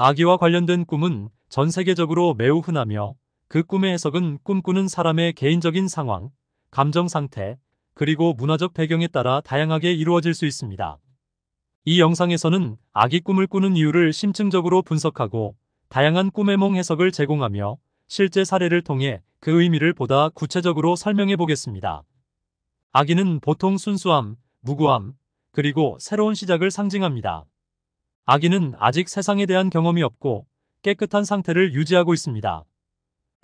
아기와 관련된 꿈은 전 세계적으로 매우 흔하며 그 꿈의 해석은 꿈꾸는 사람의 개인적인 상황, 감정 상태, 그리고 문화적 배경에 따라 다양하게 이루어질 수 있습니다. 이 영상에서는 아기 꿈을 꾸는 이유를 심층적으로 분석하고 다양한 꿈의 몽 해석을 제공하며 실제 사례를 통해 그 의미를 보다 구체적으로 설명해 보겠습니다. 아기는 보통 순수함, 무구함, 그리고 새로운 시작을 상징합니다. 아기는 아직 세상에 대한 경험이 없고 깨끗한 상태를 유지하고 있습니다.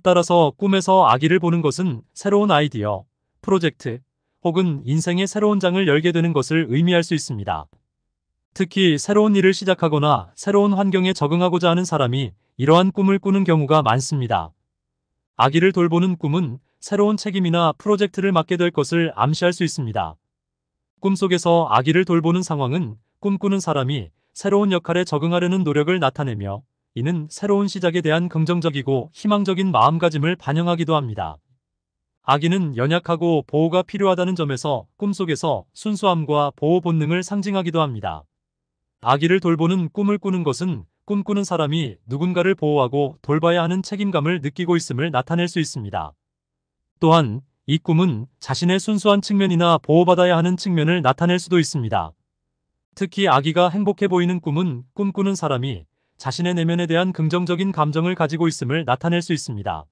따라서 꿈에서 아기를 보는 것은 새로운 아이디어, 프로젝트 혹은 인생의 새로운 장을 열게 되는 것을 의미할 수 있습니다. 특히 새로운 일을 시작하거나 새로운 환경에 적응하고자 하는 사람이 이러한 꿈을 꾸는 경우가 많습니다. 아기를 돌보는 꿈은 새로운 책임이나 프로젝트를 맡게 될 것을 암시할 수 있습니다. 꿈속에서 아기를 돌보는 상황은 꿈꾸는 사람이 새로운 역할에 적응하려는 노력을 나타내며 이는 새로운 시작에 대한 긍정적이고 희망적인 마음가짐을 반영하기도 합니다. 아기는 연약하고 보호가 필요하다는 점에서 꿈속에서 순수함과 보호 본능을 상징하기도 합니다. 아기를 돌보는 꿈을 꾸는 것은 꿈꾸는 사람이 누군가를 보호하고 돌봐야 하는 책임감을 느끼고 있음을 나타낼 수 있습니다. 또한 이 꿈은 자신의 순수한 측면이나 보호받아야 하는 측면을 나타낼 수도 있습니다. 특히 아기가 행복해 보이는 꿈은 꿈꾸는 사람이 자신의 내면에 대한 긍정적인 감정을 가지고 있음을 나타낼 수 있습니다.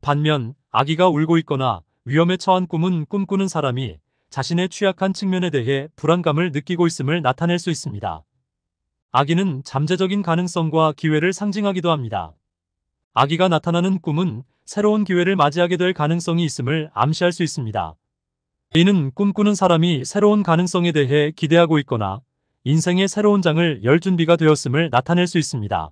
반면 아기가 울고 있거나 위험에 처한 꿈은 꿈꾸는 사람이 자신의 취약한 측면에 대해 불안감을 느끼고 있음을 나타낼 수 있습니다. 아기는 잠재적인 가능성과 기회를 상징하기도 합니다. 아기가 나타나는 꿈은 새로운 기회를 맞이하게 될 가능성이 있음을 암시할 수 있습니다. 이는 꿈꾸는 사람이 새로운 가능성에 대해 기대하고 있거나 인생의 새로운 장을 열 준비가 되었음을 나타낼 수 있습니다.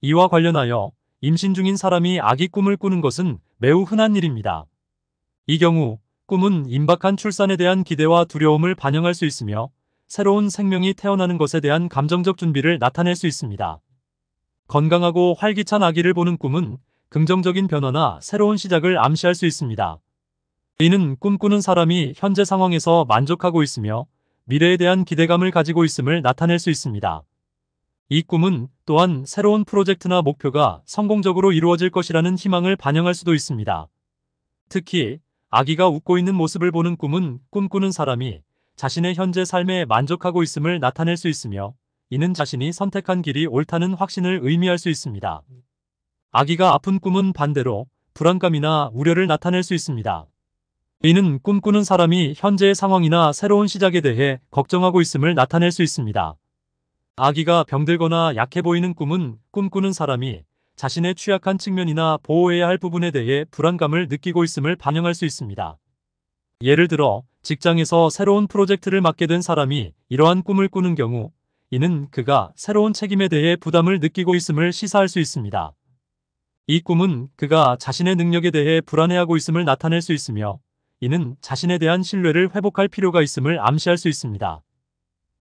이와 관련하여 임신 중인 사람이 아기 꿈을 꾸는 것은 매우 흔한 일입니다. 이 경우 꿈은 임박한 출산에 대한 기대와 두려움을 반영할 수 있으며 새로운 생명이 태어나는 것에 대한 감정적 준비를 나타낼 수 있습니다. 건강하고 활기찬 아기를 보는 꿈은 긍정적인 변화나 새로운 시작을 암시할 수 있습니다. 이는 꿈꾸는 사람이 현재 상황에서 만족하고 있으며 미래에 대한 기대감을 가지고 있음을 나타낼 수 있습니다. 이 꿈은 또한 새로운 프로젝트나 목표가 성공적으로 이루어질 것이라는 희망을 반영할 수도 있습니다. 특히 아기가 웃고 있는 모습을 보는 꿈은 꿈꾸는 사람이 자신의 현재 삶에 만족하고 있음을 나타낼 수 있으며 이는 자신이 선택한 길이 옳다는 확신을 의미할 수 있습니다. 아기가 아픈 꿈은 반대로 불안감이나 우려를 나타낼 수 있습니다. 이는 꿈꾸는 사람이 현재의 상황이나 새로운 시작에 대해 걱정하고 있음을 나타낼 수 있습니다. 아기가 병들거나 약해 보이는 꿈은 꿈꾸는 사람이 자신의 취약한 측면이나 보호해야 할 부분에 대해 불안감을 느끼고 있음을 반영할 수 있습니다. 예를 들어 직장에서 새로운 프로젝트를 맡게 된 사람이 이러한 꿈을 꾸는 경우 이는 그가 새로운 책임에 대해 부담을 느끼고 있음을 시사할 수 있습니다. 이 꿈은 그가 자신의 능력에 대해 불안해하고 있음을 나타낼 수 있으며 이는 자신에 대한 신뢰를 회복할 필요가 있음을 암시할 수 있습니다.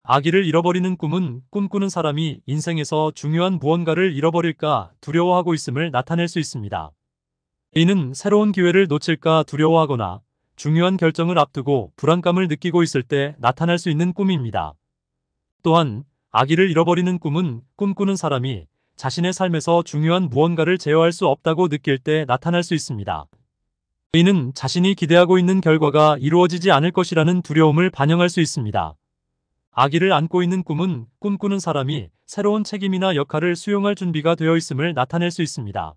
아기를 잃어버리는 꿈은 꿈꾸는 사람이 인생에서 중요한 무언가를 잃어버릴까 두려워하고 있음을 나타낼 수 있습니다. 이는 새로운 기회를 놓칠까 두려워하거나 중요한 결정을 앞두고 불안감을 느끼고 있을 때 나타날 수 있는 꿈입니다. 또한 아기를 잃어버리는 꿈은 꿈꾸는 사람이 자신의 삶에서 중요한 무언가를 제어할 수 없다고 느낄 때 나타날 수 있습니다. 이는 자신이 기대하고 있는 결과가 이루어지지 않을 것이라는 두려움을 반영할 수 있습니다. 아기를 안고 있는 꿈은 꿈꾸는 사람이 새로운 책임이나 역할을 수용할 준비가 되어 있음을 나타낼 수 있습니다.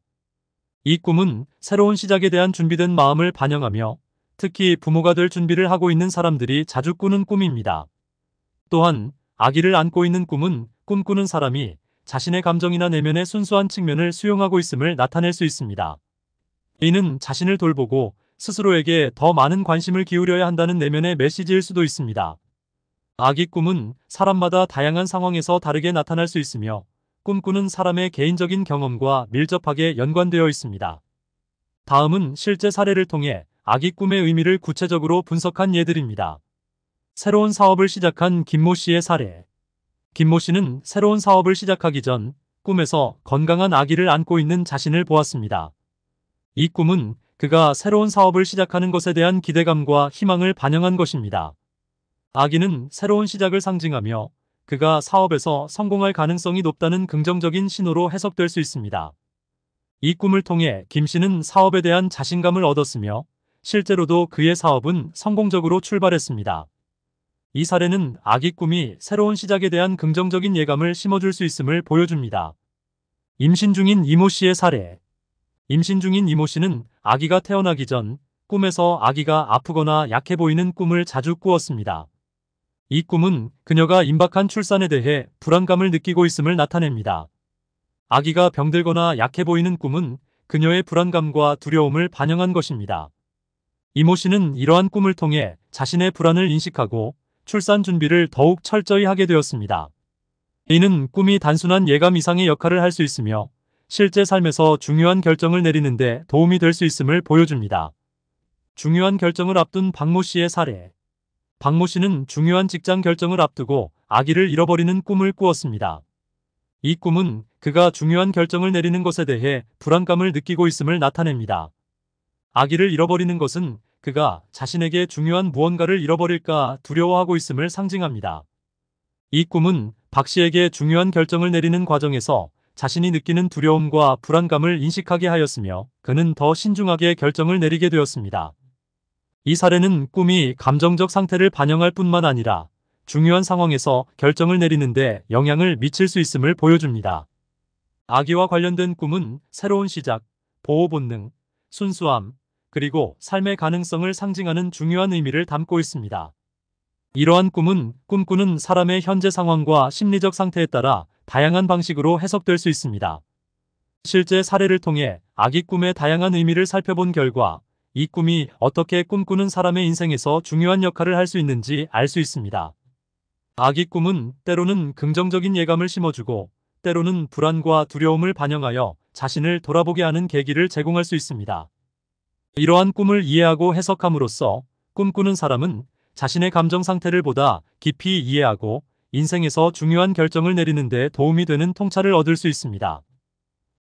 이 꿈은 새로운 시작에 대한 준비된 마음을 반영하며 특히 부모가 될 준비를 하고 있는 사람들이 자주 꾸는 꿈입니다. 또한 아기를 안고 있는 꿈은 꿈꾸는 사람이 자신의 감정이나 내면의 순수한 측면을 수용하고 있음을 나타낼 수 있습니다. 이는 자신을 돌보고 스스로에게 더 많은 관심을 기울여야 한다는 내면의 메시지일 수도 있습니다. 아기 꿈은 사람마다 다양한 상황에서 다르게 나타날 수 있으며 꿈꾸는 사람의 개인적인 경험과 밀접하게 연관되어 있습니다. 다음은 실제 사례를 통해 아기 꿈의 의미를 구체적으로 분석한 예들입니다. 새로운 사업을 시작한 김모 씨의 사례 김모 씨는 새로운 사업을 시작하기 전 꿈에서 건강한 아기를 안고 있는 자신을 보았습니다. 이 꿈은 그가 새로운 사업을 시작하는 것에 대한 기대감과 희망을 반영한 것입니다. 아기는 새로운 시작을 상징하며 그가 사업에서 성공할 가능성이 높다는 긍정적인 신호로 해석될 수 있습니다. 이 꿈을 통해 김 씨는 사업에 대한 자신감을 얻었으며 실제로도 그의 사업은 성공적으로 출발했습니다. 이 사례는 아기 꿈이 새로운 시작에 대한 긍정적인 예감을 심어줄 수 있음을 보여줍니다. 임신 중인 이모 씨의 사례 임신 중인 이모 씨는 아기가 태어나기 전 꿈에서 아기가 아프거나 약해 보이는 꿈을 자주 꾸었습니다. 이 꿈은 그녀가 임박한 출산에 대해 불안감을 느끼고 있음을 나타냅니다. 아기가 병들거나 약해 보이는 꿈은 그녀의 불안감과 두려움을 반영한 것입니다. 이모 씨는 이러한 꿈을 통해 자신의 불안을 인식하고 출산 준비를 더욱 철저히 하게 되었습니다. 이는 꿈이 단순한 예감 이상의 역할을 할 수 있으며 실제 삶에서 중요한 결정을 내리는데 도움이 될 수 있음을 보여줍니다. 중요한 결정을 앞둔 박모 씨의 사례 박모 씨는 중요한 직장 결정을 앞두고 아기를 잃어버리는 꿈을 꾸었습니다. 이 꿈은 그가 중요한 결정을 내리는 것에 대해 불안감을 느끼고 있음을 나타냅니다. 아기를 잃어버리는 것은 그가 자신에게 중요한 무언가를 잃어버릴까 두려워하고 있음을 상징합니다. 이 꿈은 박 씨에게 중요한 결정을 내리는 과정에서 자신이 느끼는 두려움과 불안감을 인식하게 하였으며 그는 더 신중하게 결정을 내리게 되었습니다. 이 사례는 꿈이 감정적 상태를 반영할 뿐만 아니라 중요한 상황에서 결정을 내리는데 영향을 미칠 수 있음을 보여줍니다. 아기와 관련된 꿈은 새로운 시작, 보호 본능, 순수함, 그리고 삶의 가능성을 상징하는 중요한 의미를 담고 있습니다. 이러한 꿈은 꿈꾸는 사람의 현재 상황과 심리적 상태에 따라 다양한 방식으로 해석될 수 있습니다. 실제 사례를 통해 아기 꿈의 다양한 의미를 살펴본 결과 이 꿈이 어떻게 꿈꾸는 사람의 인생에서 중요한 역할을 할 수 있는지 알 수 있습니다. 아기 꿈은 때로는 긍정적인 예감을 심어주고 때로는 불안과 두려움을 반영하여 자신을 돌아보게 하는 계기를 제공할 수 있습니다. 이러한 꿈을 이해하고 해석함으로써 꿈꾸는 사람은 자신의 감정 상태를 보다 깊이 이해하고 인생에서 중요한 결정을 내리는데 도움이 되는 통찰을 얻을 수 있습니다.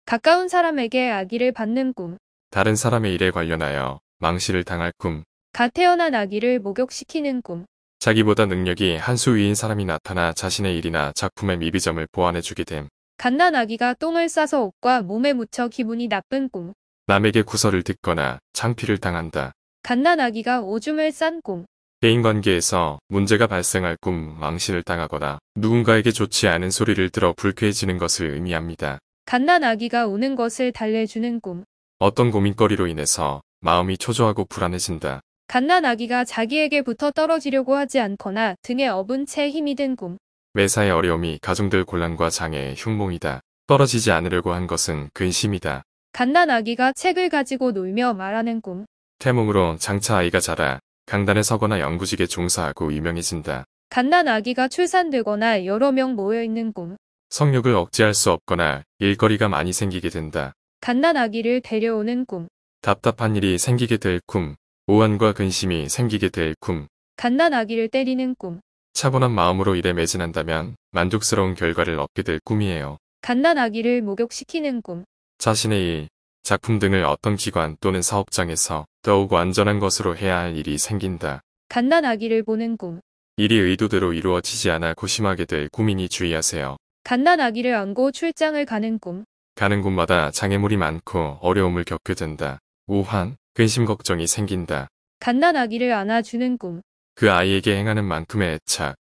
가까운 사람에게 아기를 받는 꿈. 다른 사람의 일에 관련하여 망실을 당할 꿈. 갓 태어난 아기를 목욕시키는 꿈. 자기보다 능력이 한 수 위인 사람이 나타나 자신의 일이나 작품의 미비점을 보완해주게 됨. 갓난 아기가 똥을 싸서 옷과 몸에 묻혀 기분이 나쁜 꿈. 남에게 구설을 듣거나 창피를 당한다. 갓난 아기가 오줌을 싼 꿈. 개인관계에서 문제가 발생할 꿈 망신을 당하거나 누군가에게 좋지 않은 소리를 들어 불쾌해지는 것을 의미합니다. 갓난아기가 우는 것을 달래주는 꿈. 어떤 고민거리로 인해서 마음이 초조하고 불안해진다. 갓난아기가 자기에게부터 떨어지려고 하지 않거나 등에 업은 채 힘이 든 꿈. 매사의 어려움이 가중될 곤란과 장애의 흉몽이다. 떨어지지 않으려고 한 것은 근심이다. 갓난아기가 책을 가지고 놀며 말하는 꿈. 태몽으로 장차 아이가 자라 강단에 서거나 연구직에 종사하고 유명해진다. 갓난 아기가 출산되거나 여러 명 모여있는 꿈. 성욕을 억제할 수 없거나 일거리가 많이 생기게 된다. 갓난 아기를 데려오는 꿈. 답답한 일이 생기게 될 꿈. 오한과 근심이 생기게 될 꿈. 갓난 아기를 때리는 꿈. 차분한 마음으로 일에 매진한다면 만족스러운 결과를 얻게 될 꿈이에요. 갓난 아기를 목욕시키는 꿈. 자신의 일, 작품 등을 어떤 기관 또는 사업장에서 더욱 완전한 것으로 해야 할 일이 생긴다. 갓난아기를 보는 꿈. 일이 의도대로 이루어지지 않아 고심하게 될 고민이 주의하세요. 갓난아기를 안고 출장을 가는 꿈. 가는 곳마다 장애물이 많고 어려움을 겪게 된다. 우환, 근심 걱정이 생긴다. 갓난아기를 안아주는 꿈. 그 아이에게 행하는 만큼의 애착,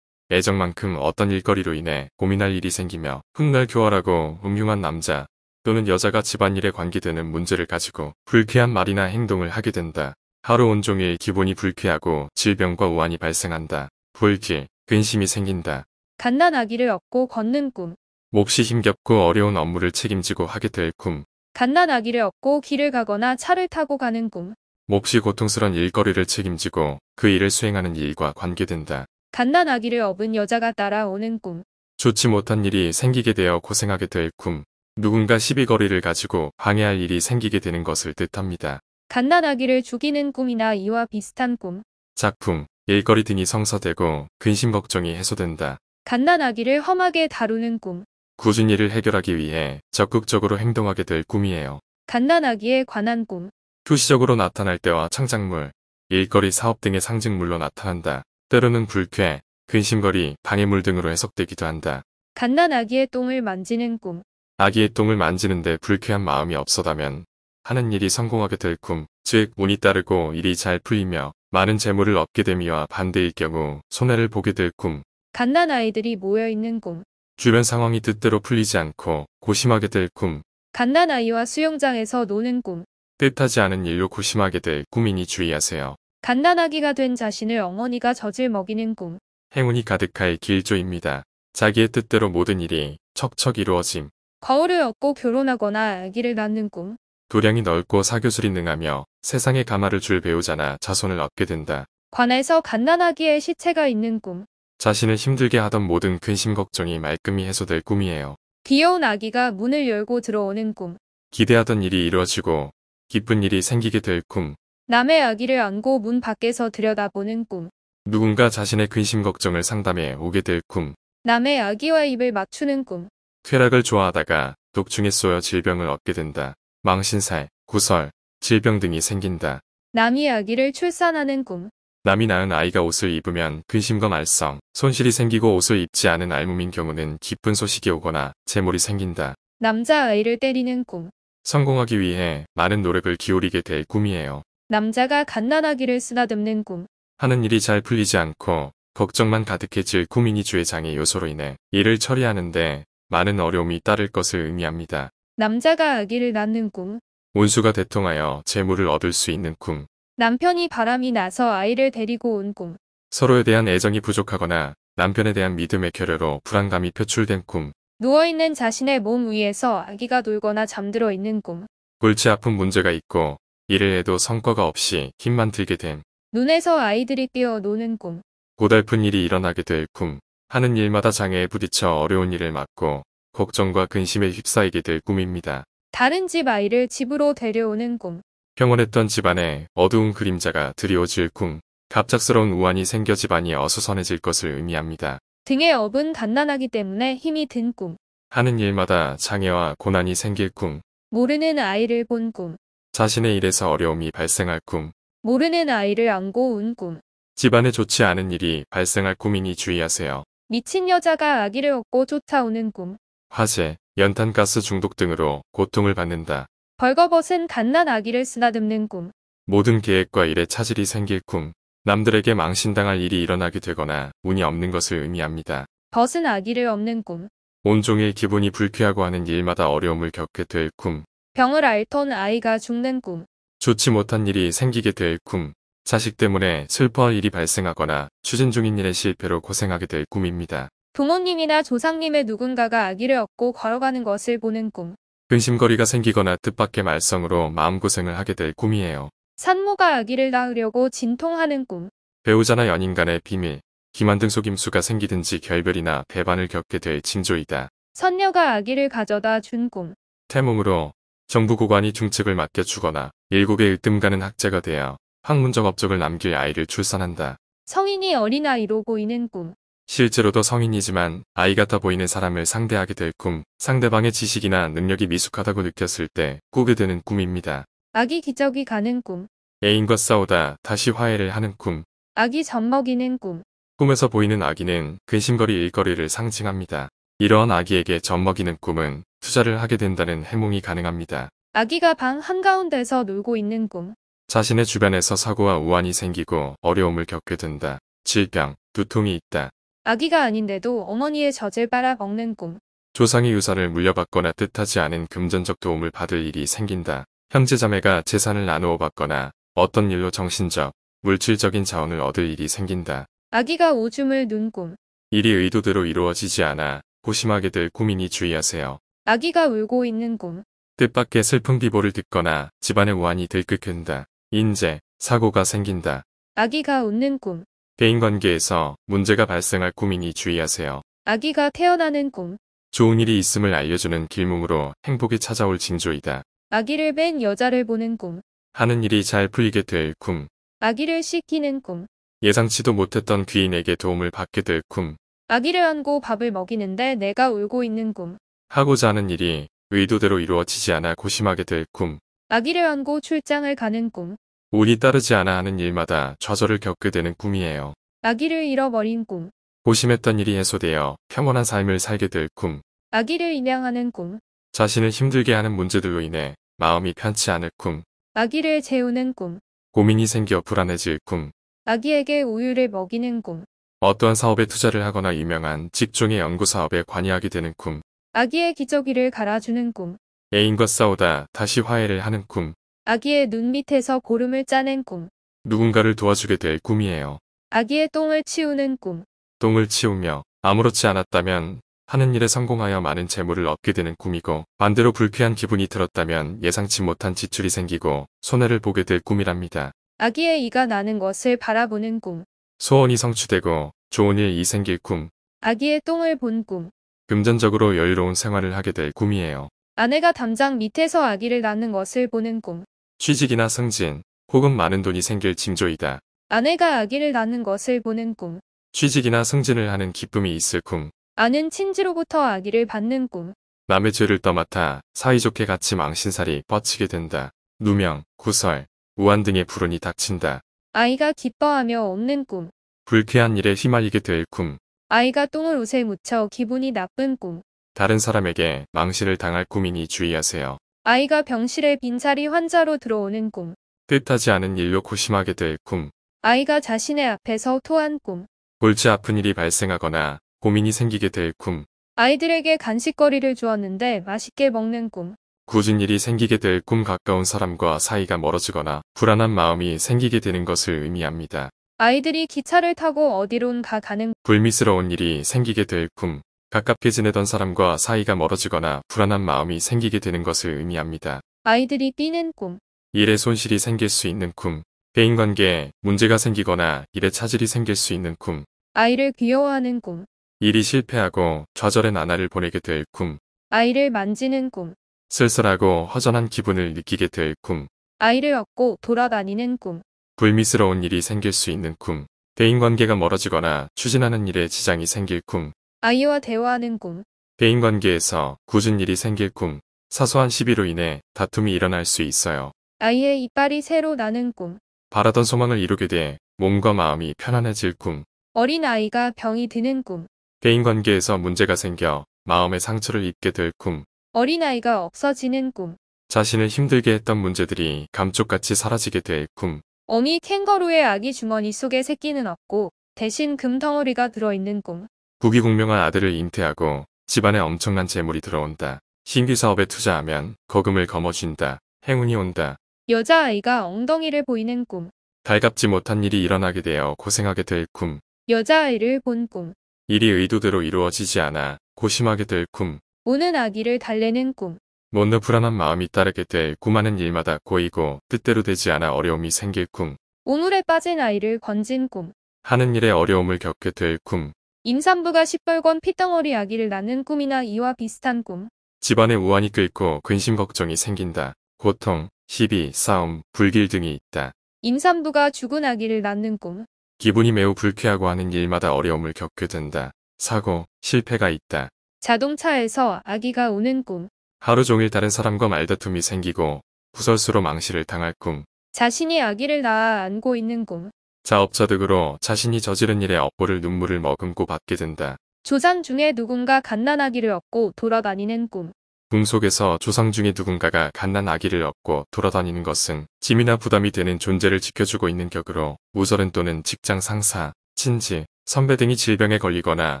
애정만큼 어떤 일거리로 인해 고민할 일이 생기며 훗날 교활하고 음흉한 남자, 또는 여자가 집안일에 관계되는 문제를 가지고 불쾌한 말이나 행동을 하게 된다. 하루 온종일 기분이 불쾌하고 질병과 우환이 발생한다. 불길, 근심이 생긴다. 갓난아기를 업고 걷는 꿈. 몹시 힘겹고 어려운 업무를 책임지고 하게 될 꿈. 갓난아기를 업고 길을 가거나 차를 타고 가는 꿈. 몹시 고통스런 일거리를 책임지고 그 일을 수행하는 일과 관계된다. 갓난아기를 업은 여자가 따라오는 꿈. 좋지 못한 일이 생기게 되어 고생하게 될 꿈. 누군가 시비거리를 가지고 방해할 일이 생기게 되는 것을 뜻합니다. 갓난아기를 죽이는 꿈이나 이와 비슷한 꿈. 작품, 일거리 등이 성사되고 근심 걱정이 해소된다. 갓난아기를 험하게 다루는 꿈. 꾸은 일을 해결하기 위해 적극적으로 행동하게 될 꿈이에요. 갓난아기에 관한 꿈. 표시적으로 나타날 때와 창작물, 일거리 사업 등의 상징물로 나타난다. 때로는 불쾌, 근심거리, 방해물 등으로 해석되기도 한다. 갓난아기의 똥을 만지는 꿈. 아기의 똥을 만지는데 불쾌한 마음이 없어다면 하는 일이 성공하게 될 꿈, 즉 운이 따르고 일이 잘 풀리며 많은 재물을 얻게 되미와 반대일 경우 손해를 보게 될 꿈, 갓난 아이들이 모여있는 꿈, 주변 상황이 뜻대로 풀리지 않고 고심하게 될 꿈, 갓난 아이와 수영장에서 노는 꿈, 뜻하지 않은 일로 고심하게 될 꿈이니 주의하세요. 갓난 아기가 된 자신을 어머니가 젖을 먹이는 꿈, 행운이 가득할 길조입니다. 자기의 뜻대로 모든 일이 척척 이루어짐. 거울을 얻고 결혼하거나 아기를 낳는 꿈. 도량이 넓고 사교술이 능하며 세상의 가마를 줄 배우자나 자손을 얻게 된다. 관에서 갓난아기의 시체가 있는 꿈. 자신을 힘들게 하던 모든 근심 걱정이 말끔히 해소될 꿈이에요. 귀여운 아기가 문을 열고 들어오는 꿈. 기대하던 일이 이루어지고 기쁜 일이 생기게 될 꿈. 남의 아기를 안고 문 밖에서 들여다보는 꿈. 누군가 자신의 근심 걱정을 상담해 오게 될 꿈. 남의 아기와 입을 맞추는 꿈. 쾌락을 좋아하다가 독충에 쏘여 질병을 얻게 된다. 망신살, 구설, 질병 등이 생긴다. 남이 아기를 출산하는 꿈. 남이 낳은 아이가 옷을 입으면 근심과 말썽, 손실이 생기고 옷을 입지 않은 알몸인 경우는 기쁜 소식이 오거나 재물이 생긴다. 남자아이를 때리는 꿈. 성공하기 위해 많은 노력을 기울이게 될 꿈이에요. 남자가 갓난아기를 쓰다듬는 꿈. 하는 일이 잘 풀리지 않고 걱정만 가득해질 꿈이니 주의 장애 요소로 인해 일을 처리하는데 많은 어려움이 따를 것을 의미합니다. 남자가 아기를 낳는 꿈. 온수가 대통하여 재물을 얻을 수 있는 꿈. 남편이 바람이 나서 아이를 데리고 온 꿈. 서로에 대한 애정이 부족하거나 남편에 대한 믿음의 결여로 불안감이 표출된 꿈. 누워있는 자신의 몸 위에서 아기가 놀거나 잠들어 있는 꿈. 골치 아픈 문제가 있고 일을 해도 성과가 없이 힘만 들게 됨. 눈에서 아이들이 뛰어노는 꿈. 고달픈 일이 일어나게 될 꿈. 하는 일마다 장애에 부딪혀 어려운 일을 맡고 걱정과 근심에 휩싸이게 될 꿈입니다. 다른 집 아이를 집으로 데려오는 꿈. 평온했던 집안에 어두운 그림자가 드리워질 꿈. 갑작스러운 우환이 생겨 집안이 어수선해질 것을 의미합니다. 등의 업은 단단하기 때문에 힘이 든 꿈. 하는 일마다 장애와 고난이 생길 꿈. 모르는 아이를 본 꿈. 자신의 일에서 어려움이 발생할 꿈. 모르는 아이를 안고 운 꿈. 집안에 좋지 않은 일이 발생할 꿈이니 주의하세요. 미친 여자가 아기를 업고 쫓아오는 꿈. 화재, 연탄가스 중독 등으로 고통을 받는다. 벌거벗은 갓난 아기를 쓰다듬는 꿈. 모든 계획과 일에 차질이 생길 꿈. 남들에게 망신당할 일이 일어나게 되거나 운이 없는 것을 의미합니다. 벗은 아기를 업는 꿈. 온종일 기분이 불쾌하고 하는 일마다 어려움을 겪게 될 꿈. 병을 앓던 아이가 죽는 꿈. 좋지 못한 일이 생기게 될 꿈. 자식 때문에 슬퍼할 일이 발생하거나 추진 중인 일의 실패로 고생하게 될 꿈입니다. 부모님이나 조상님의 누군가가 아기를 얻고 걸어가는 것을 보는 꿈. 근심거리가 생기거나 뜻밖의 말썽으로 마음고생을 하게 될 꿈이에요. 산모가 아기를 낳으려고 진통하는 꿈. 배우자나 연인 간의 비밀, 기만 등 속임수가 생기든지 결별이나 배반을 겪게 될 징조이다. 선녀가 아기를 가져다 준 꿈. 태몽으로 정부 고관이 중책을 맡겨주거나 일국의 일뜸 가는 학자가 되어 학문적 업적을 남길 아이를 출산한다. 성인이 어린아이로 보이는 꿈. 실제로도 성인이지만 아이 같아 보이는 사람을 상대하게 될 꿈, 상대방의 지식이나 능력이 미숙하다고 느꼈을 때 꾸게 되는 꿈입니다. 아기 기저귀 가는 꿈. 애인과 싸우다 다시 화해를 하는 꿈. 아기 젖 먹이는 꿈. 꿈에서 보이는 아기는 근심거리 일거리를 상징합니다. 이러한 아기에게 젖 먹이는 꿈은 투자를 하게 된다는 해몽이 가능합니다. 아기가 방 한가운데서 놀고 있는 꿈. 자신의 주변에서 사고와 우환이 생기고 어려움을 겪게 된다. 질병, 두통이 있다. 아기가 아닌데도 어머니의 젖을 빨아먹는 꿈. 조상의 유산을 물려받거나 뜻하지 않은 금전적 도움을 받을 일이 생긴다. 형제자매가 재산을 나누어 받거나 어떤 일로 정신적, 물질적인 자원을 얻을 일이 생긴다. 아기가 오줌을 눈 꿈. 일이 의도대로 이루어지지 않아 고심하게 될 고민이 주의하세요. 아기가 울고 있는 꿈. 뜻밖의 슬픈 비보를 듣거나 집안의 우환이 들끓는다. 인재, 사고가 생긴다. 아기가 웃는 꿈. 대인관계에서 문제가 발생할 꿈이니 주의하세요. 아기가 태어나는 꿈. 좋은 일이 있음을 알려주는 길몸으로 행복이 찾아올 징조이다. 아기를 뺀 여자를 보는 꿈. 하는 일이 잘 풀리게 될 꿈. 아기를 씻기는 꿈. 예상치도 못했던 귀인에게 도움을 받게 될 꿈. 아기를 안고 밥을 먹이는데 내가 울고 있는 꿈. 하고자 하는 일이 의도대로 이루어지지 않아 고심하게 될 꿈. 아기를 안고 출장을 가는 꿈. 운이 따르지 않아 하는 일마다 좌절을 겪게 되는 꿈이에요. 아기를 잃어버린 꿈. 고심했던 일이 해소되어 평온한 삶을 살게 될 꿈. 아기를 입양하는 꿈. 자신을 힘들게 하는 문제들로 인해 마음이 편치 않을 꿈. 아기를 재우는 꿈. 고민이 생겨 불안해질 꿈. 아기에게 우유를 먹이는 꿈. 어떠한 사업에 투자를 하거나 유명한 직종의 연구 사업에 관여하게 되는 꿈. 아기의 기저귀를 갈아주는 꿈. 애인과 싸우다 다시 화해를 하는 꿈. 아기의 눈 밑에서 고름을 짜낸 꿈. 누군가를 도와주게 될 꿈이에요. 아기의 똥을 치우는 꿈. 똥을 치우며 아무렇지 않았다면 하는 일에 성공하여 많은 재물을 얻게 되는 꿈이고 반대로 불쾌한 기분이 들었다면 예상치 못한 지출이 생기고 손해를 보게 될 꿈이랍니다. 아기의 이가 나는 것을 바라보는 꿈. 소원이 성취되고 좋은 일이 생길 꿈. 아기의 똥을 본 꿈. 금전적으로 여유로운 생활을 하게 될 꿈이에요. 아내가 담장 밑에서 아기를 낳는 것을 보는 꿈. 취직이나 승진, 혹은 많은 돈이 생길 징조이다. 아내가 아기를 낳는 것을 보는 꿈. 취직이나 승진을 하는 기쁨이 있을 꿈. 아는 친지로부터 아기를 받는 꿈. 남의 죄를 떠맡아 사이좋게 같이 망신살이 뻗치게 된다. 누명, 구설, 우한 등의 불운이 닥친다. 아이가 기뻐하며 없는 꿈. 불쾌한 일에 휘말리게 될 꿈. 아이가 똥을 옷에 묻혀 기분이 나쁜 꿈. 다른 사람에게 망신을 당할 꿈이니 주의하세요. 아이가 병실에 빈자리 환자로 들어오는 꿈. 뜻하지 않은 일로 고심하게 될 꿈. 아이가 자신의 앞에서 토한 꿈. 골치 아픈 일이 발생하거나 고민이 생기게 될 꿈. 아이들에게 간식거리를 주었는데 맛있게 먹는 꿈. 굳은 일이 생기게 될 꿈 가까운 사람과 사이가 멀어지거나 불안한 마음이 생기게 되는 것을 의미합니다. 아이들이 기차를 타고 어디론가 가는 불미스러운 일이 생기게 될 꿈. 가깝게 지내던 사람과 사이가 멀어지거나 불안한 마음이 생기게 되는 것을 의미합니다. 아이들이 뛰는 꿈 일의 손실이 생길 수 있는 꿈 대인관계에 문제가 생기거나 일의 차질이 생길 수 있는 꿈 아이를 귀여워하는 꿈 일이 실패하고 좌절의 나날을 보내게 될꿈 아이를 만지는 꿈 쓸쓸하고 허전한 기분을 느끼게 될꿈 아이를 얻고 돌아다니는 꿈 불미스러운 일이 생길 수 있는 꿈 대인관계가 멀어지거나 추진하는 일에 지장이 생길 꿈 아이와 대화하는 꿈. 개인관계에서 굳은 일이 생길 꿈, 사소한 시비로 인해 다툼이 일어날 수 있어요. 아이의 이빨이 새로 나는 꿈. 바라던 소망을 이루게 돼 몸과 마음이 편안해질 꿈. 어린아이가 병이 드는 꿈. 개인관계에서 문제가 생겨 마음의 상처를 입게 될 꿈. 어린아이가 없어지는 꿈. 자신을 힘들게 했던 문제들이 감쪽같이 사라지게 될 꿈. 어미 캥거루의 아기 주머니 속에 새끼는 없고 대신 금덩어리가 들어있는 꿈. 부귀공명한 아들을 잉태하고 집안에 엄청난 재물이 들어온다. 신규 사업에 투자하면 거금을 거머쥔다. 행운이 온다. 여자아이가 엉덩이를 보이는 꿈. 달갑지 못한 일이 일어나게 되어 고생하게 될 꿈. 여자아이를 본 꿈. 일이 의도대로 이루어지지 않아 고심하게 될 꿈. 우는 아기를 달래는 꿈. 못느 불안한 마음이 따르게 될 꿈하는 일마다 고이고 뜻대로 되지 않아 어려움이 생길 꿈. 우물에 빠진 아이를 건진 꿈. 하는 일에 어려움을 겪게 될 꿈. 임산부가 시뻘건 피덩어리 아기를 낳는 꿈이나 이와 비슷한 꿈. 집안에 우환이 끓고 근심 걱정이 생긴다. 고통, 시비, 싸움, 불길 등이 있다. 임산부가 죽은 아기를 낳는 꿈. 기분이 매우 불쾌하고 하는 일마다 어려움을 겪게 된다. 사고, 실패가 있다. 자동차에서 아기가 우는 꿈. 하루 종일 다른 사람과 말다툼이 생기고 부설수로 망실을 당할 꿈. 자신이 아기를 낳아 안고 있는 꿈. 자업자득으로 자신이 저지른 일의 업보를 눈물을 머금고 받게 된다. 조상 중에 누군가 갓난아기를 얻고 돌아다니는 꿈. 꿈 속에서 조상 중에 누군가가 갓난아기를 얻고 돌아다니는 것은 짐이나 부담이 되는 존재를 지켜주고 있는 격으로 우서은 또는 직장 상사, 친지, 선배 등이 질병에 걸리거나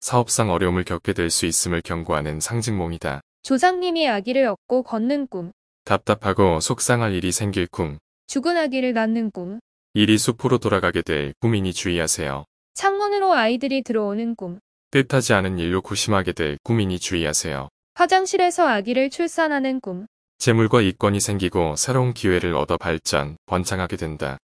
사업상 어려움을 겪게 될 수 있음을 경고하는 상징몽이다. 조상님이 아기를 얻고 걷는 꿈. 답답하고 속상할 일이 생길 꿈. 죽은 아기를 낳는 꿈. 이리 숲으로 돌아가게 될꿈이 주의하세요. 창문으로 아이들이 들어오는 꿈. 뜻하지 않은 일로 고심하게 될꿈이 주의하세요. 화장실에서 아기를 출산하는 꿈. 재물과 이권이 생기고 새로운 기회를 얻어 발전, 번창하게 된다.